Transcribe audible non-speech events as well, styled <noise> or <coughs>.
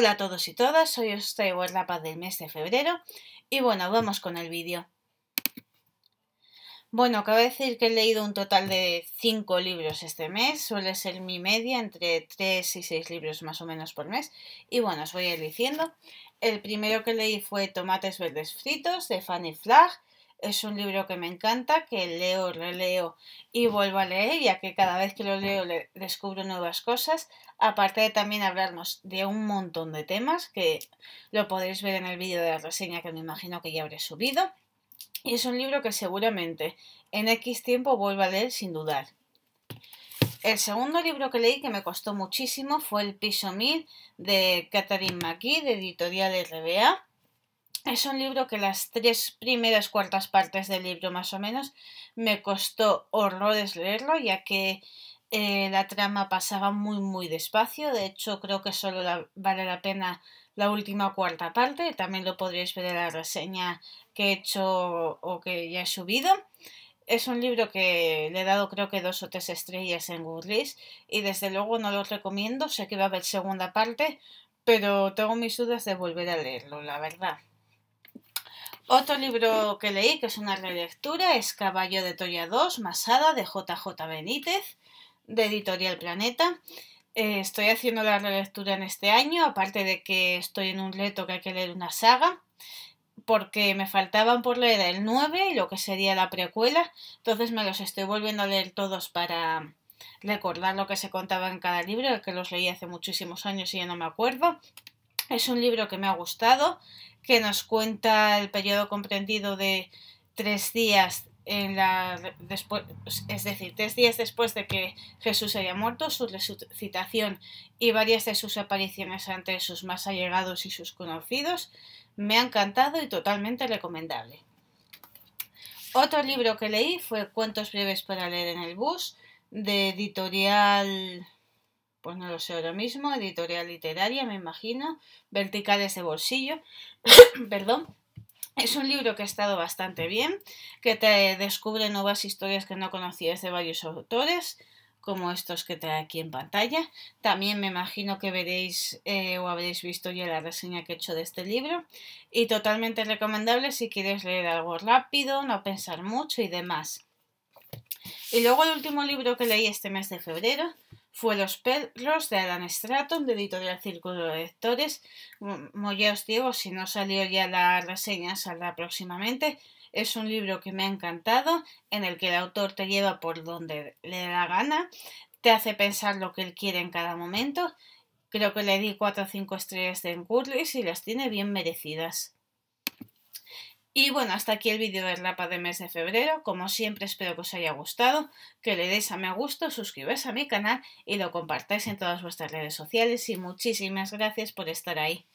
Hola a todos y todas, soy os traigo del mes de febrero y bueno, vamos con el vídeo. Bueno, cabe decir que he leído un total de 5 libros este mes, suele ser mi media entre 3 y 6 libros más o menos por mes y bueno, os voy a ir diciendo. El primero que leí fue Tomates Verdes Fritos de Fanny Flagg es un libro que me encanta, que leo, releo y vuelvo a leer, ya que cada vez que lo leo le descubro nuevas cosas, aparte de también hablarnos de un montón de temas, que lo podréis ver en el vídeo de la reseña que me imagino que ya habré subido. Y es un libro que seguramente en X tiempo vuelvo a leer sin dudar. El segundo libro que leí que me costó muchísimo fue El piso mil de Catherine McGee de editorial RBA. Es un libro que las tres primeras cuartas partes del libro más o menos me costó horrores leerlo, ya que eh, la trama pasaba muy muy despacio. De hecho, creo que solo vale la pena la última cuarta parte. También lo podréis ver en la reseña que he hecho o que ya he subido. Es un libro que le he dado creo que dos o tres estrellas en Goodreads y desde luego no lo recomiendo. Sé que va a haber segunda parte, pero tengo mis dudas de volver a leerlo, la verdad. Otro libro que leí, que es una relectura, es Caballo de Toya 2, Masada, de JJ Benítez, de Editorial Planeta. Eh, estoy haciendo la relectura en este año, aparte de que estoy en un reto que hay que leer una saga, porque me faltaban por leer el 9 y lo que sería la precuela, entonces me los estoy volviendo a leer todos para recordar lo que se contaba en cada libro, que los leí hace muchísimos años y ya no me acuerdo. Es un libro que me ha gustado, que nos cuenta el periodo comprendido de tres días en la después, es decir, tres días después de que Jesús haya muerto, su resucitación y varias de sus apariciones ante sus más allegados y sus conocidos, me ha encantado y totalmente recomendable. Otro libro que leí fue Cuentos breves para leer en el bus, de editorial pues no lo sé ahora mismo, editorial literaria, me imagino, verticales de bolsillo, <coughs> perdón. Es un libro que ha estado bastante bien, que te descubre nuevas historias que no conocías de varios autores, como estos que trae aquí en pantalla. También me imagino que veréis eh, o habréis visto ya la reseña que he hecho de este libro. Y totalmente recomendable si quieres leer algo rápido, no pensar mucho y demás. Y luego el último libro que leí este mes de febrero fue Los perros de Alan Stratton, de Editorial Círculo de Lectores. ya os digo, si no salió ya la reseña, saldrá próximamente. Es un libro que me ha encantado, en el que el autor te lleva por donde le da la gana, te hace pensar lo que él quiere en cada momento. Creo que le di 4 o 5 estrellas de Curlis y las tiene bien merecidas. Y bueno, hasta aquí el vídeo de Rapa de mes de febrero. Como siempre, espero que os haya gustado, que le deis a me gusto, suscribáis a mi canal y lo compartáis en todas vuestras redes sociales. Y muchísimas gracias por estar ahí.